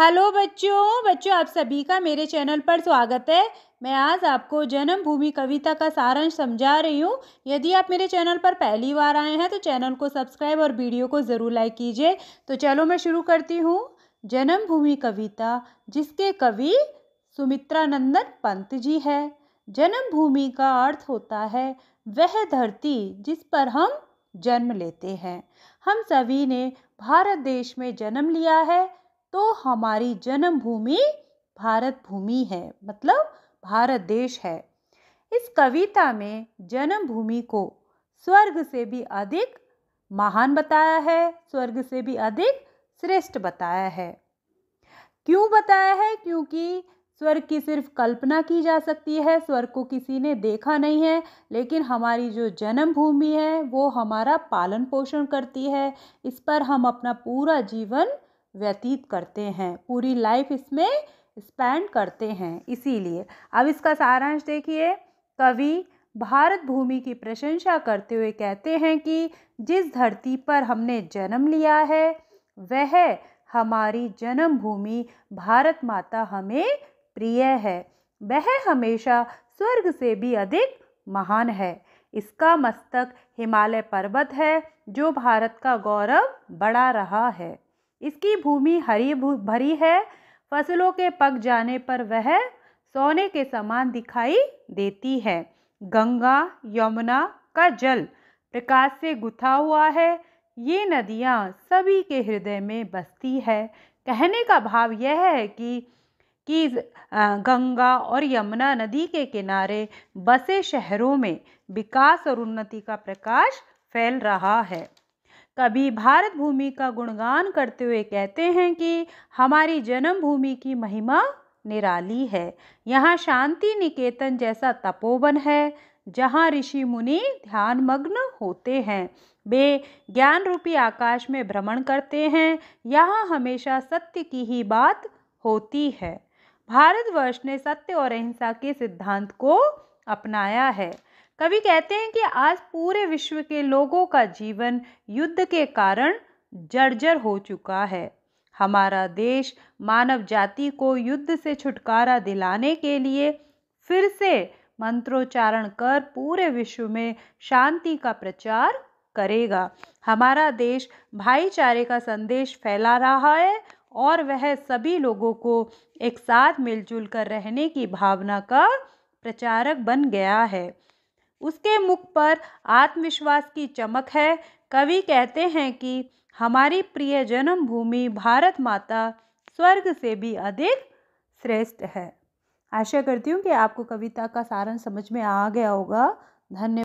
hello बच्चों बच्चों आप सभी का मेरे चैनल पर स्वागत है मैं आज आपको जन्मभूमि कविता का सारांश समझा रही हूँ यदि आप मेरे चैनल पर पहली बार आए हैं तो चैनल को सब्सक्राइब और वीडियो को ज़रूर लाइक कीजिए तो चलो मैं शुरू करती हूँ जन्मभूमि कविता जिसके कवि सुमित्रानंदन पंत जी है जन्मभूमि का अर्थ होता है वह धरती जिस पर हम जन्म लेते हैं हम सभी ने भारत देश में जन्म लिया है तो हमारी जन्मभूमि भारत भूमि है मतलब भारत देश है इस कविता में जन्मभूमि को स्वर्ग से भी अधिक महान बताया है स्वर्ग से भी अधिक श्रेष्ठ बताया है क्यों बताया है क्योंकि स्वर्ग की सिर्फ कल्पना की जा सकती है स्वर्ग को किसी ने देखा नहीं है लेकिन हमारी जो जन्मभूमि है वो हमारा पालन पोषण करती है इस पर हम अपना पूरा जीवन व्यतीत करते हैं पूरी लाइफ इसमें स्पेंड करते हैं इसीलिए अब इसका सारांश देखिए कवि भारत भूमि की प्रशंसा करते हुए कहते हैं कि जिस धरती पर हमने जन्म लिया है वह हमारी जन्मभूमि भारत माता हमें प्रिय है वह हमेशा स्वर्ग से भी अधिक महान है इसका मस्तक हिमालय पर्वत है जो भारत का गौरव बढ़ा रहा है इसकी भूमि हरी भरी है फसलों के पक जाने पर वह सोने के समान दिखाई देती है गंगा यमुना का जल प्रकाश से गुथा हुआ है ये नदियाँ सभी के हृदय में बसती है कहने का भाव यह है कि कि गंगा और यमुना नदी के किनारे बसे शहरों में विकास और उन्नति का प्रकाश फैल रहा है कभी भारत भूमि का गुणगान करते हुए कहते हैं कि हमारी जन्मभूमि की महिमा निराली है यहाँ शांति निकेतन जैसा तपोवन है जहाँ ऋषि मुनि ध्यान मग्न होते हैं वे ज्ञान रूपी आकाश में भ्रमण करते हैं यहाँ हमेशा सत्य की ही बात होती है भारतवर्ष ने सत्य और अहिंसा के सिद्धांत को अपनाया है कवि कहते हैं कि आज पूरे विश्व के लोगों का जीवन युद्ध के कारण जर्जर हो चुका है हमारा देश मानव जाति को युद्ध से छुटकारा दिलाने के लिए फिर से मंत्रोच्चारण कर पूरे विश्व में शांति का प्रचार करेगा हमारा देश भाईचारे का संदेश फैला रहा है और वह सभी लोगों को एक साथ मिलजुल कर रहने की भावना का प्रचारक बन गया है उसके मुख पर आत्मविश्वास की चमक है कवि कहते हैं कि हमारी प्रिय जन्मभूमि भारत माता स्वर्ग से भी अधिक श्रेष्ठ है आशा करती हूँ कि आपको कविता का सारण समझ में आ गया होगा धन्यवाद